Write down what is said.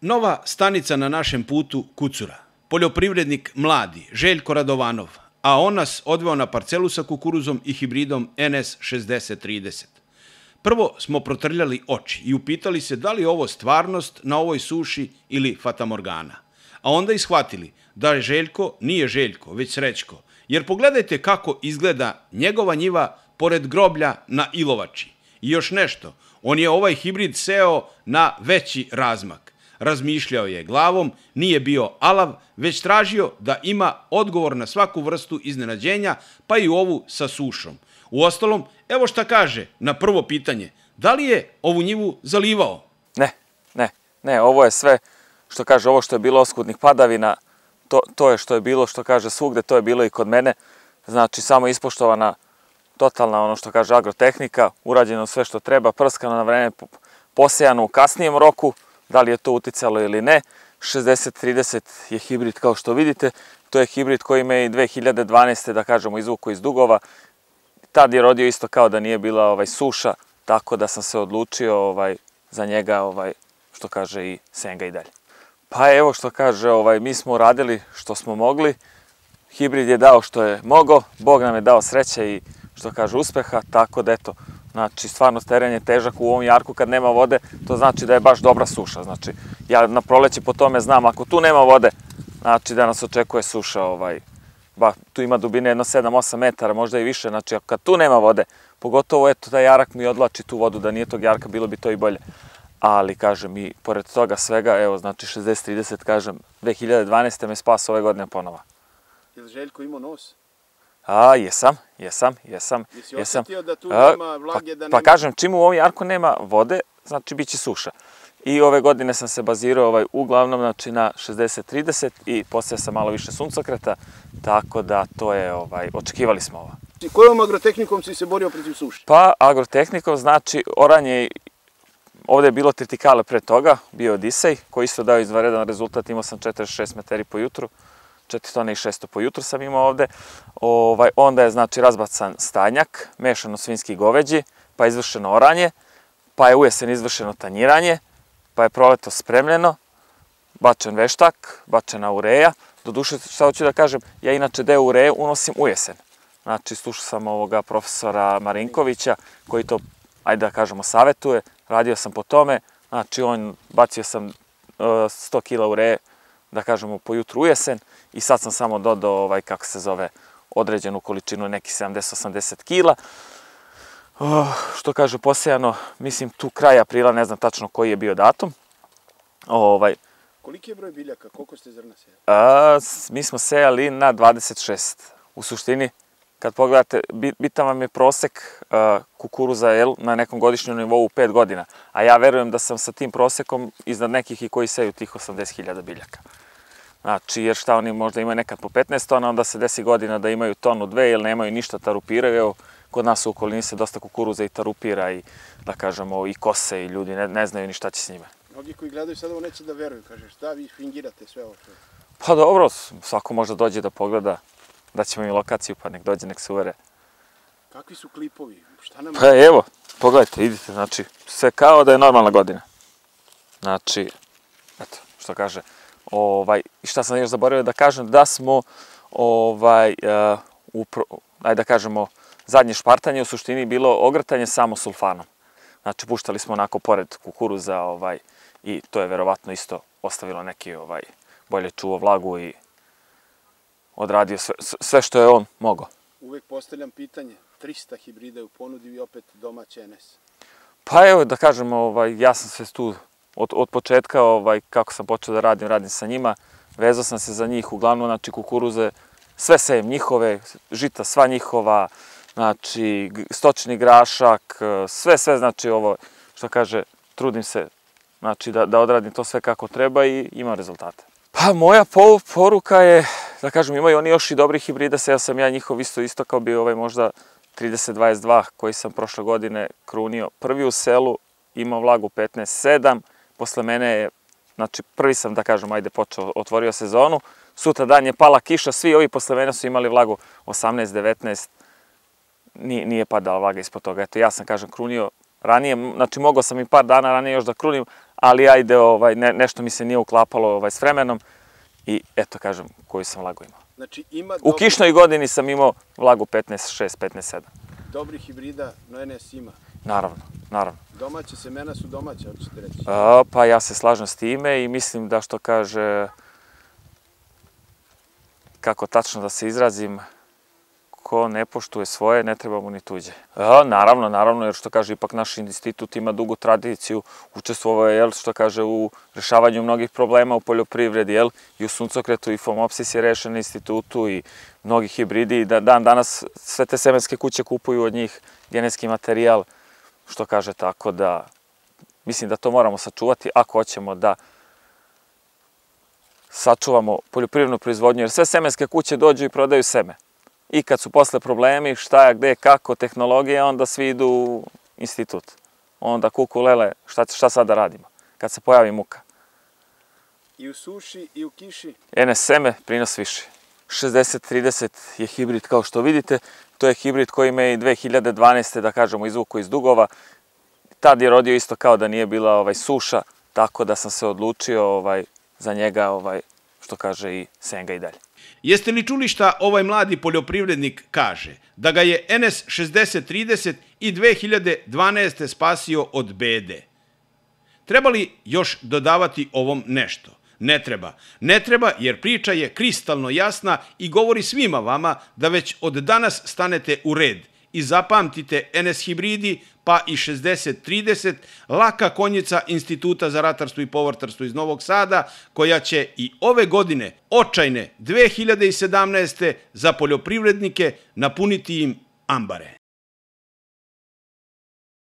Nova stanica na našem putu Kucura. Poljoprivrednik mladi, Željko Radovanov, a on nas odveo na parcelu sa kukuruzom i hibridom NS6030. Prvo smo protrljali oči i upitali se da li je ovo stvarnost na ovoj suši ili fatamorgana. A onda ishvatili da je Željko nije Željko, već Srećko, jer pogledajte kako izgleda njegova njiva pored groblja na Ilovači. I još nešto, on je ovaj hibrid seo na veći razmak razmišljao je glavom, nije bio alav, već tražio da ima odgovor na svaku vrstu iznenađenja, pa i ovu sa sušom. Uostalom, evo šta kaže na prvo pitanje, da li je ovu njivu zalivao? Ne, ne, ne, ovo je sve, što kaže, ovo što je bilo oskudnih padavina, to, to je što je bilo, što kaže svugde, to je bilo i kod mene, znači samo ispoštovana totalna ono što kaže agrotehnika, urađeno sve što treba, prskano na vreme, posejano u kasnijem roku, da li je to uticalo ili ne. 6030 je hibrid kao što vidite, to je hibrid koji me i 2012. da kažemo izvuko iz dugova. Tad je rodio isto kao da nije bila ovaj suša, tako da sam se odlučio ovaj za njega ovaj što kaže i senga i dalje. Pa evo što kaže, ovaj mi smo radili što smo mogli. Hibrid je dao što je mogao, Bog nam je dao sreće i što kaže uspeha, tako da eto Znači, stvarno teren je težak u ovom jarku kad nema vode, to znači da je baš dobra suša. Znači, ja na proleće po tome znam, ako tu nema vode, znači da nas očekuje suša, ovaj, ba, tu ima dubine jedno 7-8 metara, možda i više, znači ako kad tu nema vode, pogotovo eto taj jarak mi odlači tu vodu, da nije tog jarka bilo bi to i bolje. Ali kažem i pored toga svega, evo znači 60-30 kažem, 2012. me spas ove godine ponova. Je li Željko imao nos? A, jesam, jesam, jesam, Jesi jesam. Jesi da tu A, nema pa- vlage? Da pa, da ne... pa kažem, čim u ovom jarku nema vode, znači bit će suša. I ove godine sam se bazirao ovaj, uglavnom znači, na 60-30 i postavio sam malo više suncokreta, tako da to je, ovaj, očekivali smo ovo. Kojom agrotehnikom si se borio protiv suše? Pa agrotehnikom znači oranje Ovde je bilo tritikale pre toga, bio Odisej, koji isto dao izvanredan rezultat, imao sam 46 meteri po jutru. 400 i 600 po jutru sam imao ovde. Ovaj, onda je znači razbacan stanjak, mešano svinski goveđi, pa je izvršeno oranje, pa je ujesen izvršeno tanjiranje, pa je proleto spremljeno, bačen veštak, bačena ureja. Doduše, šta hoću da kažem, ja inače deo ureje unosim ujesen. Znači, slušao sam ovoga profesora Marinkovića, koji to, ajde da kažemo, savetuje. Radio sam po tome, znači, on, bacio sam 100 e, kila ureje da kažemo, po jutru jesen i sad sam samo dodao, ovaj, kako se zove, određenu količinu, neki 70-80 kila. Oh, što kaže, posejano, mislim, tu kraj aprila, ne znam tačno koji je bio datum. Ovaj, Koliki je broj biljaka? Koliko ste zrna sejali? A, mi smo sejali na 26. U suštini, kad pogledate, bitan vam je prosek kukuruza L na nekom godišnjem nivou u 5 godina, a ja verujem da sam sa tim prosekom iznad nekih i koji seju tih 80.000 biljaka. Znači, jer šta oni možda imaju nekad po 15 tona, onda se desi godina da imaju tonu dve ili nemaju ništa, tarupiraju. Evo, kod nas u okolini se dosta kukuruza i tarupira i, da kažemo, i kose i ljudi ne, znaju ni šta će s njima. Mnogi koji gledaju sad ovo neće da veruju, kaže, šta da, vi fingirate sve ovo što je? Pa dobro, svako možda dođe da pogleda da ćemo im lokaciju, pa nek dođe, nek se uvere. Kakvi su klipovi? Šta nam... Pa evo, pogledajte, idite, znači, sve kao da je normalna godina. Znači, eto, što kaže, ovaj, i šta sam još zaboravio da kažem, da smo, ovaj, uh, upro, ajde da kažemo, zadnje špartanje u suštini bilo ogrtanje samo sulfanom. Znači, puštali smo onako pored kukuruza, ovaj, i to je verovatno isto ostavilo neki, ovaj, bolje čuo vlagu i odradio sve, sve što je on mogao. Uvek postavljam pitanje, 300 hibrida je u ponudi i opet domaće NS. Pa evo da kažem, ovaj, ja sam se tu od, od početka, ovaj, kako sam počeo da radim, radim sa njima, vezao sam se za njih, uglavnom, znači kukuruze, sve sejem njihove, žita sva njihova, znači stočni grašak, sve, sve, znači ovo, što kaže, trudim se, znači da, da odradim to sve kako treba i imam rezultate. Pa moja poruka je da kažem, imaju oni još i dobrih hibrida, seo sam ja njihov isto isto kao bi ovaj možda 3022 koji sam prošle godine krunio. Prvi u selu ima vlagu 15.7, posle mene je, znači prvi sam da kažem, ajde počeo, otvorio sezonu, sutra dan je pala kiša, svi ovi posle mene su imali vlagu 18.19, 19, nije, nije padala vlaga ispod toga. Eto, ja sam, kažem, krunio ranije, znači mogao sam i par dana ranije još da krunim, ali ajde, ovaj, ne, nešto mi se nije uklapalo ovaj, s vremenom, I eto kažem koju sam vlagu imao. Znači, ima dobri... U kišnoj godini sam imao vlagu 15.6, 15.7. 15, Dobrih hibrida no NS ima. Naravno, naravno. Domaće semena su domaće, domaća, hoćete reći? A, pa ja se slažem s time i mislim da što kaže, kako tačno da se izrazim, ko ne poštuje svoje, ne treba mu ni tuđe. A, naravno, naravno, jer što kaže, ipak naš institut ima dugu tradiciju, učestvovao je, jel, što kaže, u rešavanju mnogih problema u poljoprivredi, jel, i u suncokretu i Fomopsis je rešen na institutu i mnogi hibridi i da, dan danas sve te semenske kuće kupuju od njih genetski materijal, što kaže tako da mislim da to moramo sačuvati ako hoćemo da sačuvamo poljoprivrednu proizvodnju, jer sve semenske kuće dođu i prodaju seme i kad su posle problemi, šta, gde, kako, tehnologije, onda svi idu u institut. Onda kuku lele, šta, šta sad da radimo, kad se pojavi muka. I u suši i u kiši? Ene seme, prinos više. 6030 je hibrid kao što vidite, to je hibrid koji me i 2012. da kažemo izvuku iz dugova. Tad je rodio isto kao da nije bila ovaj suša, tako da sam se odlučio ovaj za njega ovaj što kaže i Senga i dalje. Jeste li čuli šta ovaj mladi poljoprivrednik kaže? Da ga je NS 6030 i 2012. spasio od bede. Treba li još dodavati ovom nešto? Ne treba. Ne treba jer priča je kristalno jasna i govori svima vama da već od danas stanete u red – i zapamtite NS hibridi pa i 60-30, laka konjica Instituta za ratarstvo i povrtarstvo iz Novog Sada, koja će i ove godine, očajne 2017. za poljoprivrednike napuniti im ambare.